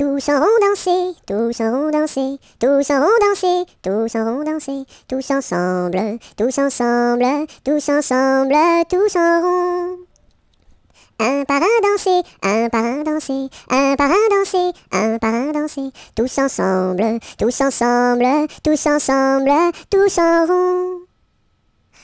Tous auront danser, tous auront dansés, tous auront dansés, tous auront dansés, tous ensemble, tous ensemble, tous ensemble, tous auront. Un par un danser, un par un danser, un par un danser, un par un danser, tous ensemble, tous ensemble, tous ensemble, tous en